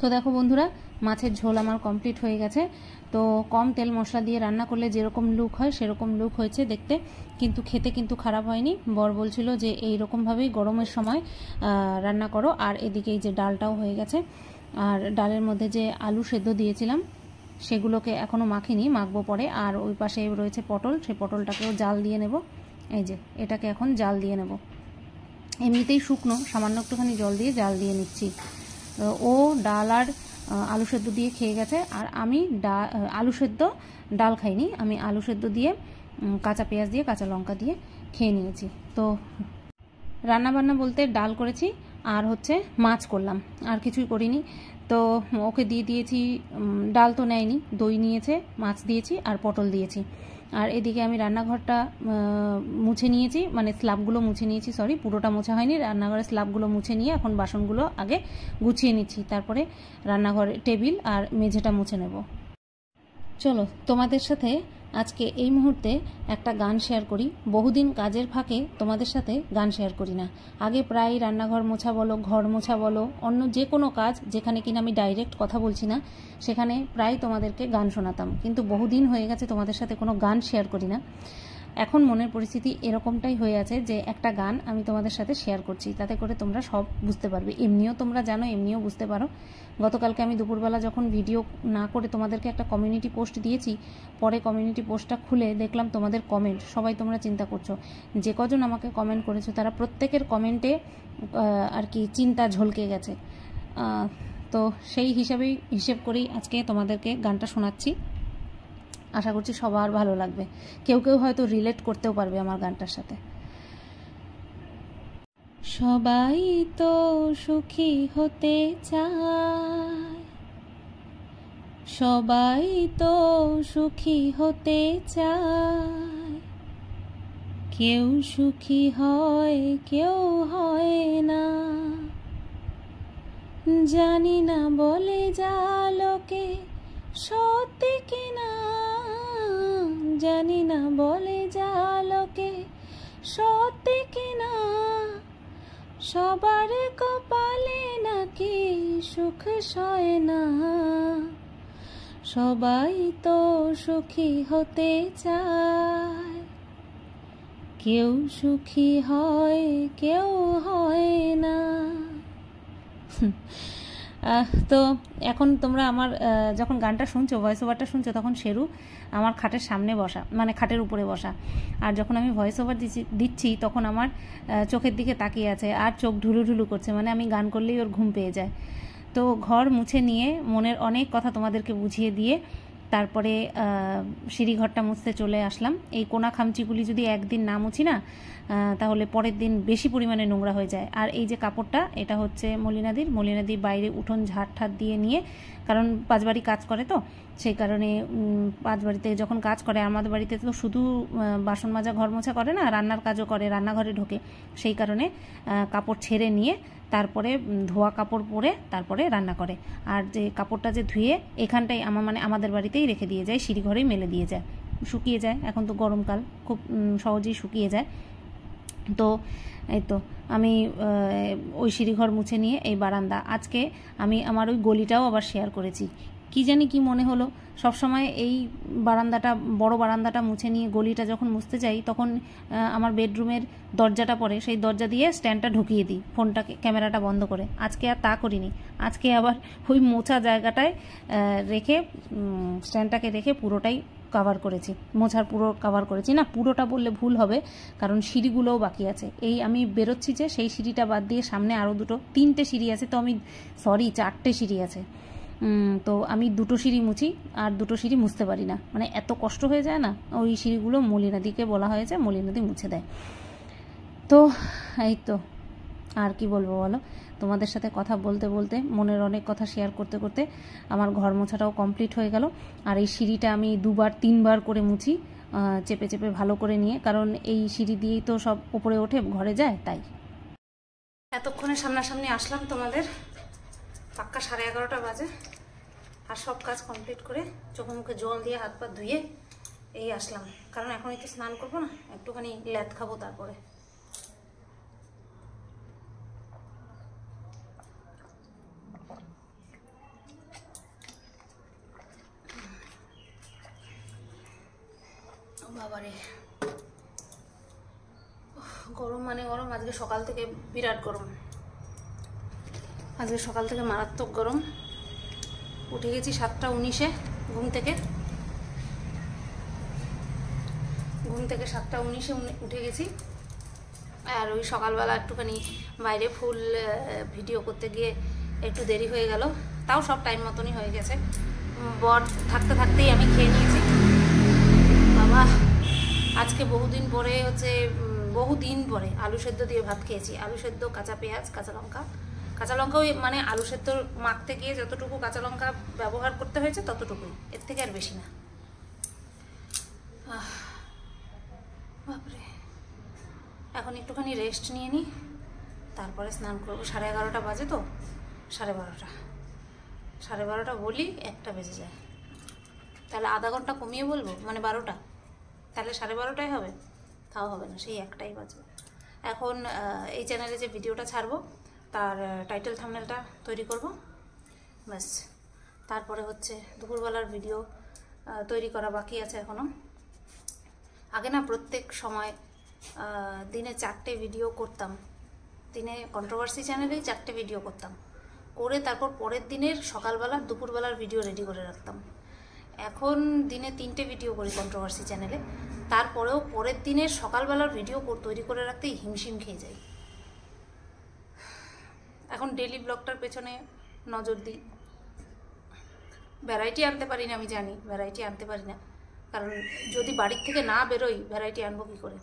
তো দেখো বন্ধুরা মাছের ঝোল আমার কমপ্লিট হয়ে গেছে তো কম তেল মশলা দিয়ে রান্না করলে যেরকম লুক হয় সেরকম লুক হয়েছে দেখতে কিন্তু খেতে কিন্তু খারাপ হয়নি বর বলছিল যে এই রকমভাবেই গরমের সময় রান্না করো আর এদিকে এই যে ডালটাও হয়ে গেছে আর ডালের মধ্যে যে আলু সেদ্ধ দিয়েছিলাম সেগুলোকে এখনও মাখিনি মাখবো পরে আর ওই পাশে রয়েছে পটল সেই পটলটাকেও জাল দিয়ে নেব এই যে এটাকে এখন জাল দিয়ে নেব এমনিতেই শুকনো সামান্য একটুখানি জল দিয়ে জাল দিয়ে নিচ্ছি ও ডাল আর আলু সেদ্ধ দিয়ে খেয়ে গেছে আর আমি ডা আলু সেদ্ধ ডাল খাইনি আমি আলু সেদ্ধ দিয়ে কাঁচা পেঁয়াজ দিয়ে কাঁচা লঙ্কা দিয়ে খেয়ে নিয়েছি তো রান্নাবান্না বলতে ডাল করেছি আর হচ্ছে মাছ করলাম আর কিছুই করিনি তো ওকে দিয়ে দিয়েছি ডাল তো নেয়নি দই নিয়েছে মাছ দিয়েছি আর পটল দিয়েছি আর এদিকে আমি রান্নাঘরটা মুছে নিয়েছি মানে স্ল্যাবগুলো মুছে নিয়েছি সরি পুরোটা মোছা হয়নি রান্নাঘরের স্ল্যাবগুলো মুছে নিয়ে এখন বাসনগুলো আগে গুছিয়ে নিচ্ছি তারপরে রান্নাঘরের টেবিল আর মেঝেটা মুছে নেব চলো তোমাদের সাথে আজকে এই মুহূর্তে একটা গান শেয়ার করি বহুদিন কাজের ফাঁকে তোমাদের সাথে গান শেয়ার করি না আগে প্রায় রান্নাঘর মোছা বলো ঘর মোছা বলো অন্য যে কোনো কাজ যেখানে কিনা আমি ডাইরেক্ট কথা বলছি না সেখানে প্রায় তোমাদেরকে গান শোনাতাম কিন্তু বহুদিন হয়ে গেছে তোমাদের সাথে কোনো গান শেয়ার করি না এখন মনের পরিস্থিতি এরকমটাই হয়ে আছে যে একটা গান আমি তোমাদের সাথে শেয়ার করছি তাতে করে তোমরা সব বুঝতে পারবে এমনিও তোমরা জানো এমনিও বুঝতে পারো গতকালকে আমি দুপুরবেলা যখন ভিডিও না করে তোমাদেরকে একটা কমিউনিটি পোস্ট দিয়েছি পরে কমিউনিটি পোস্টটা খুলে দেখলাম তোমাদের কমেন্ট সবাই তোমরা চিন্তা করছো যে কজন আমাকে কমেন্ট করেছো তারা প্রত্যেকের কমেন্টে আর কি চিন্তা ঝলকে গেছে তো সেই হিসাবেই হিসেব করেই আজকে তোমাদেরকে গানটা শোনাচ্ছি আশা করছি সবার ভালো লাগবে কেউ কেউ হয়তো রিলেট করতেও পারবে আমার গানটার সাথে সবাই তো সুখী হতে চায় সবাই তো সুখী হতে চায় কেউ সুখী হয় কেউ হয় না জানি না বলে যা লোকে সত্যি কিনা জানি না বলে যা লোকে সত্যি কিনা সবার কপালে নাকি সুখ সয় না সবাই তো সুখী হতে চায় কেউ সুখী হয় কেউ হয় না তো এখন তোমরা আমার যখন গানটা শুনছো ভয়েস ওভারটা শুনছো তখন শেরু আমার খাটের সামনে বসা মানে খাটের উপরে বসা আর যখন আমি ভয়েস ওভার দিচ্ছি দিচ্ছি তখন আমার চোখের দিকে তাকিয়ে আছে আর চোখ ঢুলু ঢুলু করছে মানে আমি গান করলেই ওর ঘুম পেয়ে যায় তো ঘর মুছে নিয়ে মনের অনেক কথা তোমাদেরকে বুঝিয়ে দিয়ে তারপরে সিঁড়িঘরটা মুছতে চলে আসলাম এই কোনা খামচিগুলি যদি একদিন না মুছি না তাহলে পরের দিন বেশি পরিমাণে নোংরা হয়ে যায় আর এই যে কাপড়টা এটা হচ্ছে মলিনাদির মলিনাদির বাইরে উঠোন ঝাড় ঠাট দিয়ে নিয়ে কারণ পাঁচ বাড়ি কাজ করে তো সেই কারণে পাঁচ বাড়িতে যখন কাজ করে আমাদের বাড়িতে তো শুধু বাসন মাজা ঘর মোছা করে না রান্নার কাজও করে রান্নাঘরে ঢোকে সেই কারণে কাপড় ছেড়ে নিয়ে তারপরে ধোয়া কাপড় পরে তারপরে রান্না করে আর যে কাপড়টা যে ধুয়ে এখানটাই আমার মানে আমাদের বাড়িতেই রেখে দিয়ে যায় সিঁড়ি ঘরেই মেলে দিয়ে যায় শুকিয়ে যায় এখন তো গরমকাল খুব সহজেই শুকিয়ে যায় তো এই তো আমি ওই সিঁড়িঘর মুছে নিয়ে এই বারান্দা আজকে আমি আমার ওই গলিটাও আবার শেয়ার করেছি কি জানি কি মনে হলো সবসময় এই বারান্দাটা বড় বারান্দাটা মুছে নিয়ে গলিটা যখন মুছতে যাই তখন আমার বেডরুমের দরজাটা পড়ে সেই দরজা দিয়ে স্ট্যান্ডটা ঢুকিয়ে দিই ফোনটাকে ক্যামেরাটা বন্ধ করে আজকে আর তা করিনি আজকে আবার ওই মোছা জায়গাটায় রেখে স্ট্যান্ডটাকে রেখে পুরোটাই কাভার করেছি মোছার পুরো কাভার করেছি না পুরোটা বললে ভুল হবে কারণ সিঁড়িগুলোও বাকি আছে এই আমি বেরোচ্ছি যে সেই সিঁড়িটা বাদ দিয়ে সামনে আরও দুটো তিনটে সিঁড়ি আছে তো আমি সরি চারটে সিঁড়ি আছে তো আমি দুটো সিঁড়ি মুছি আর দুটো সিঁড়ি মুছতে পারি না মানে এত কষ্ট হয়ে যায় না ওই সিঁড়িগুলো মলিনাদিকে বলা হয়েছে মলিনাদি মুছে দেয় তো এই তো আর কি বলবো বলো তোমাদের সাথে কথা বলতে বলতে মনের অনেক কথা শেয়ার করতে করতে আমার ঘর মোছাটাও কমপ্লিট হয়ে গেল আর এই সিঁড়িটা আমি দুবার তিনবার করে মুছি চেপে চেপে ভালো করে নিয়ে কারণ এই সিঁড়ি দিয়েই তো সব উপরে ওঠে ঘরে যায় তাই এতক্ষণে সামনাসামনি আসলাম তোমাদের পাক্কা সাড়ে এগারোটা বাজে আর সব কাজ কমপ্লিট করে চোখে মুখে জল দিয়ে হাত পা ধুয়ে এই আসলাম কারণ এখন একটু স্নান করবো না একটুখানি ল্যাদ খাবো তারপরে বাবারে গরম মানে গরম আজকে সকাল থেকে বিরাট গরম আজকে সকাল থেকে মারাত্মক গরম উঠে গেছি সাতটা উনিশে ঘুম থেকে ঘুম থেকে সাতটা উনিশে উঠে গেছি আর ওই সকালবেলা একটুখানি বাইরে ফুল ভিডিও করতে গিয়ে একটু দেরি হয়ে গেল তাও সব টাইম মতনই হয়ে গেছে বর থাকতে থাকতেই আমি খেয়ে নিয়েছি বাবা আজকে বহুদিন পরে হচ্ছে বহুদিন পরে আলু সেদ্ধ দিয়ে ভাত খেয়েছি আলু সেদ্ধ কাঁচা পেঁয়াজ কাঁচা লঙ্কা কাঁচা লঙ্কাও মানে আলু সেদ্ধ মাখতে গিয়ে যতটুকু কাঁচা লঙ্কা ব্যবহার করতে হয়েছে ততটুকুই এর থেকে আর বেশি না বাপরে এখন একটুখানি রেস্ট নিয়ে নিই তারপরে স্নান করবো সাড়ে এগারোটা বাজে তো সাড়ে বারোটা সাড়ে বারোটা বলি একটা বেজে যায় তাহলে আধা ঘন্টা কমিয়ে বলবো মানে বারোটা তাহলে সাড়ে বারোটায় হবে তাও হবে না সেই একটাই বাজবে এখন এই চ্যানেলে যে ভিডিওটা ছাড়বো তার টাইটেল থামনেলটা তৈরি করব ব্যাস তারপরে হচ্ছে দুপুরবেলার ভিডিও তৈরি করা বাকি আছে এখনও আগে না প্রত্যেক সময় দিনে চারটে ভিডিও করতাম দিনে কন্ট্রোভার্সি চ্যানেলেই চারটে ভিডিও করতাম করে তারপর পরের দিনের সকালবেলা দুপুরবেলার ভিডিও রেডি করে রাখতাম এখন দিনে তিনটে ভিডিও করি কন্ট্রোভার্সি চ্যানেলে তারপরেও পরের দিনে সকালবেলার ভিডিও তৈরি করে রাখতেই হিমশিম খেয়ে যাই এখন ডেলি ব্লগটার পেছনে নজর দিই ভ্যারাইটি আনতে পারি না আমি জানি ভ্যারাইটি আনতে পারি না কারণ যদি বাড়ির থেকে না বেরোই ভ্যারাইটি আনবো কী করে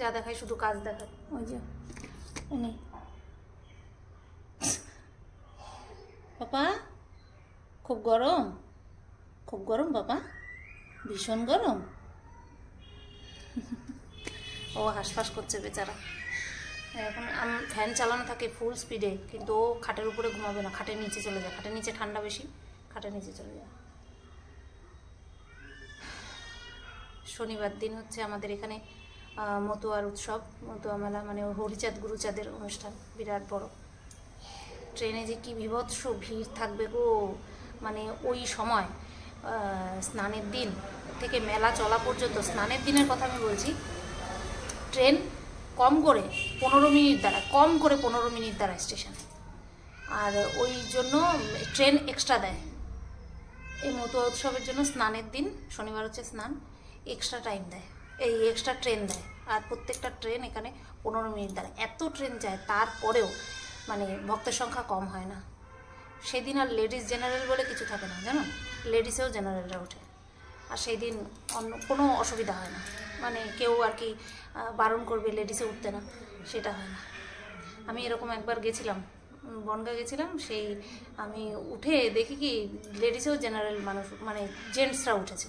যা দেখায় শুধু কাজ দেখায় ওই যে উনি পাপা খুব গরম খুব গরম বাবা ভীষণ গরম ও হাসফাস করছে বেচারা এখন ফ্যান চালানো থাকে ফুল স্পিডে কিন্তু ও খাটের উপরে ঘুমাবে না খাটের নিচে চলে যায় খাটের নিচে ঠান্ডা বেশি খাটের নিচে চলে যায় শনিবার দিন হচ্ছে আমাদের এখানে মতুয়ার উৎসব মতুয়া মেলা মানে হরিচাঁদ গুরুচাঁদের অনুষ্ঠান বিরাট বড় ট্রেনে যে কি বিভৎস ভিড় থাকবে গো মানে ওই সময় স্নানের দিন থেকে মেলা চলা পর্যন্ত স্নানের দিনের কথা আমি বলছি ট্রেন কম করে পনেরো মিনিট দ্বারা কম করে পনেরো মিনিট দ্বারা স্টেশনে আর ওই জন্য ট্রেন এক্সট্রা দেয় এই মতো উৎসবের জন্য স্নানের দিন শনিবার হচ্ছে স্নান এক্সট্রা টাইম দেয় এই এক্সট্রা ট্রেন দেয় আর প্রত্যেকটা ট্রেন এখানে পনেরো মিনিট দ্বারা এত ট্রেন যায় তারপরেও মানে ভক্তের সংখ্যা কম হয় না সেদিন আর লেডিস জেনারেল বলে কিছু থাকে না জানো লেডিসেও জেনারেলরা ওঠে আর সেই দিন অন্য কোনো অসুবিধা হয় না মানে কেউ আর কি বারণ করবে লেডিসে উঠতে না সেটা হয় না আমি এরকম একবার গেছিলাম বনগা গেছিলাম সেই আমি উঠে দেখি কি লেডিসেও জেনারেল মানুষ মানে জেন্টসরা উঠেছে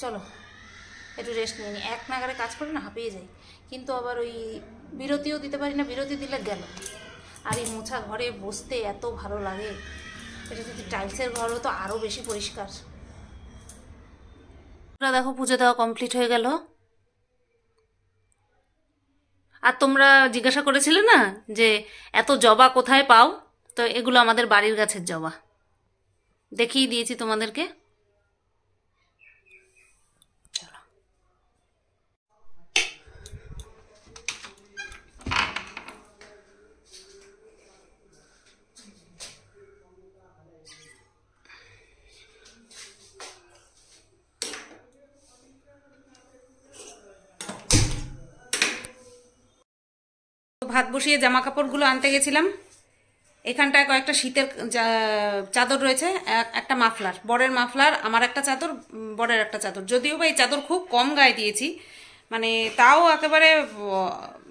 চলো একটু রেস্ট নিয়ে নিই এক নাগারে কাজ করে না হাঁপিয়ে যাই কিন্তু আবার ওই বিরতিও দিতে পারি না বিরতি দিলে গেল আর এই মোছা ঘরে বসতে এত ভালো লাগে এটা যদি টাইলসের ঘর হতো আরও বেশি পরিষ্কার দেখো পুজো দেওয়া কমপ্লিট হয়ে গেল আর তোমরা জিজ্ঞাসা করেছিলে না যে এত জবা কোথায় পাও তো এগুলো আমাদের বাড়ির গাছের জবা দেখিয়ে দিয়েছি তোমাদেরকে ভাত বসিয়ে জামা কাপড়গুলো আনতে গেছিলাম এখানটায় কয়েকটা শীতের চাদর রয়েছে একটা মাফলার বরের মাফলার আমার একটা চাদর বরের একটা চাদর যদিও বা এই চাদর খুব কম গায়ে দিয়েছি মানে তাও একেবারে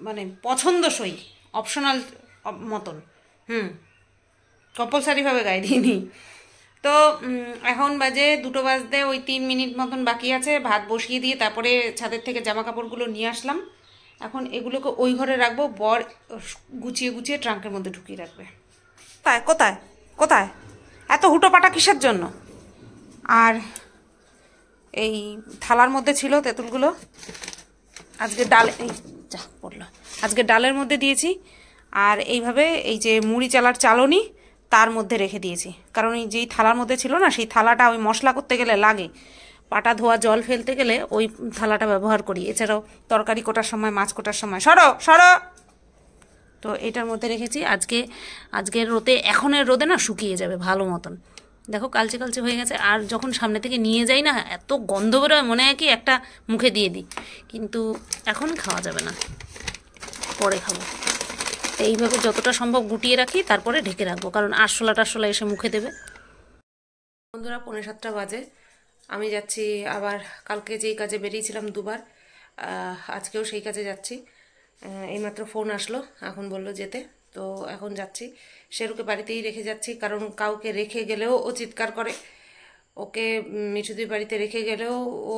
মানে পছন্দসই অপশনাল মতন হুম কম্পালসারিভাবে গায়ে দিইনি তো এখন বাজে দুটো বাজতে ওই তিন মিনিট মতন বাকি আছে ভাত বসিয়ে দিয়ে তারপরে ছাদের থেকে জামা কাপড়গুলো নিয়ে আসলাম এখন এগুলোকে ওই ঘরে রাখবো বর গুছিয়ে গুছিয়ে ট্রাঙ্কের মধ্যে ঢুকিয়ে রাখবে কোথায় কোথায় কোথায় এত হুটোপাটা কিসের জন্য আর এই থালার মধ্যে ছিল তেঁতুলগুলো আজকে ডাল এই যা পড়লো আজকে ডালের মধ্যে দিয়েছি আর এইভাবে এই যে মুড়ি চালার চালনি তার মধ্যে রেখে দিয়েছি কারণ এই যেই থালার মধ্যে ছিল না সেই থালাটা ওই মশলা করতে গেলে লাগে পাটা ধোয়া জল ফেলতে গেলে ওই থালাটা ব্যবহার করি এছাড়াও তরকারি কোটার সময় মাছ কোটার সময় সরো সরো তো এটার মধ্যে রেখেছি আজকে আজকের রোদে এখনের রোদে না শুকিয়ে যাবে ভালো মতন দেখো কালচে কালচে হয়ে গেছে আর যখন সামনে থেকে নিয়ে যাই না এত গন্ধ বেরোয় মনে হয় কি একটা মুখে দিয়ে দিই কিন্তু এখন খাওয়া যাবে না পরে খাবো এইভাবে যতটা সম্ভব গুটিয়ে রাখি তারপরে ঢেকে রাখবো কারণ আরশোলা টারশোলা এসে মুখে দেবে বন্ধুরা পনেরো সাতটা বাজে আমি যাচ্ছি আবার কালকে যেই কাজে বেরিয়েছিলাম দুবার আজকেও সেই কাজে যাচ্ছি এইমাত্র ফোন আসলো এখন বলল যেতে তো এখন যাচ্ছি শেরুকে বাড়িতেই রেখে যাচ্ছি কারণ কাউকে রেখে গেলেও ও চিৎকার করে ওকে মিঠুদির বাড়িতে রেখে গেলেও ও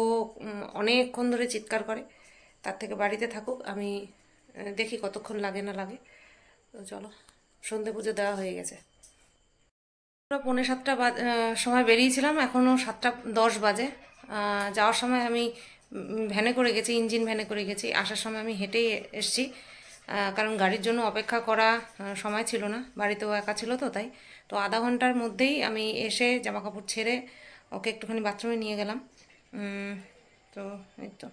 অনেকক্ষণ ধরে চিৎকার করে তার থেকে বাড়িতে থাকুক আমি দেখি কতক্ষণ লাগে না লাগে তো চলো সন্ধে পুজো দেওয়া হয়ে গেছে পৌনে সাতটা সময় বেরিয়েছিলাম এখনও সাতটা দশ বাজে যাওয়ার সময় আমি ভ্যানে করে গেছি ইঞ্জিন ভ্যানে করে গেছি আসার সময় আমি হেঁটেই এসছি কারণ গাড়ির জন্য অপেক্ষা করা সময় ছিল না বাড়িতেও একা ছিল তো তাই তো আধা ঘন্টার মধ্যেই আমি এসে জামা কাপড় ছেড়ে ওকে একটুখানি বাথরুমে নিয়ে গেলাম তো এই তো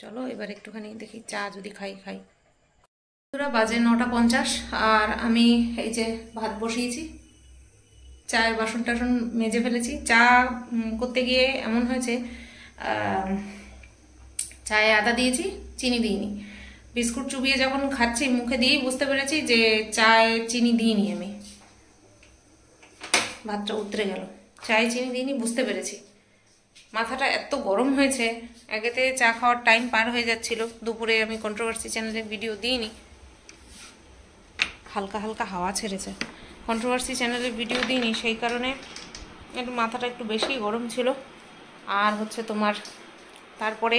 চলো এবার একটুখানি দেখি চা যদি খাই খাই বাজে নটা পঞ্চাশ আর আমি এই যে ভাত বসিয়েছি চায়ের বাসন টাসন মেজে ফেলেছি চা করতে গিয়ে এমন হয়েছে চায়ে আদা দিয়েছি চিনি দিইনি বিস্কুট চুবিয়ে যখন খাচ্ছি মুখে দিয়েই বুঝতে পেরেছি যে চায়ে চিনি দিইনি আমি ভাতটা উতরে গেল চায়ে চিনি দিইনি বুঝতে পেরেছি মাথাটা এত গরম হয়েছে আগেতে চা খাওয়ার টাইম পার হয়ে যাচ্ছিল দুপুরে আমি কন্ট্রোভার্সি চ্যানেলে ভিডিও দিইনি হালকা হালকা হাওয়া ছেড়েছে কন্ট্রোভার্সি চ্যানেলের ভিডিও দিইনি সেই কারণে একটু মাথাটা একটু বেশি গরম ছিল আর হচ্ছে তোমার তারপরে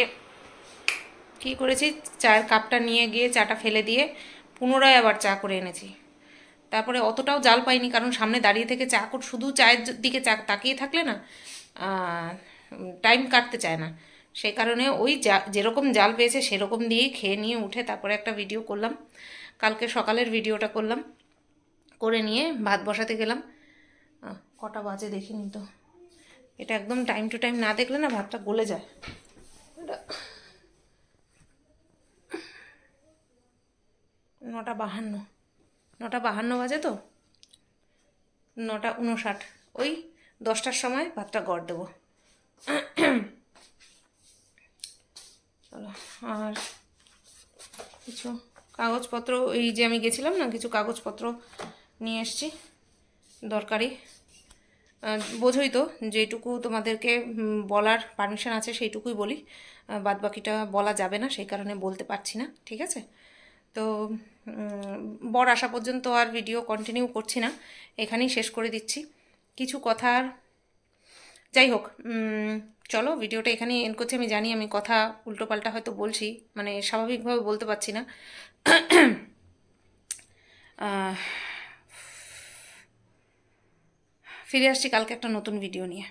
কি করেছি চায়ের কাপটা নিয়ে গিয়ে চাটা ফেলে দিয়ে পুনরায় আবার চা করে এনেছি তারপরে অতটাও জাল পাইনি কারণ সামনে দাঁড়িয়ে থেকে চা কর শুধু চায়ের দিকে চা তাকিয়ে থাকলে না টাইম কাটতে চায় না সেই কারণে ওই যা যেরকম জাল পেয়েছে সেরকম দিয়েই খেয়ে নিয়ে উঠে তারপরে একটা ভিডিও করলাম কালকে সকালের ভিডিওটা করলাম করে নিয়ে ভাত বসাতে গেলাম কটা বাজে দেখিনি তো এটা একদম টাইম টু টাইম না দেখলে না ভাতটা গলে যায় নটা বাহান্ন নটা বাহান্ন বাজে তো নটা উনষাট ওই দশটার সময় ভাতটা গড় দেবো চলো আর কিছু কাগজপত্র এই যে আমি গেছিলাম না কিছু কাগজপত্র নিয়ে এসছি দরকারি বোঝই তো যেটুকু তোমাদেরকে বলার পারমিশন আছে সেইটুকুই বলি বাদ বাকিটা বলা যাবে না সেই কারণে বলতে পারছি না ঠিক আছে তো বড় আসা পর্যন্ত আর ভিডিও কন্টিনিউ করছি না এখানেই শেষ করে দিচ্ছি কিছু কথা আর যাই হোক চলো ভিডিওটা এখানেই এন করছি আমি জানি আমি কথা উল্টোপাল্টা হয়তো বলছি মানে স্বাভাবিকভাবে বলতে পারছি না ফিরে আসছি কালকে একটা নতুন ভিডিও নিয়ে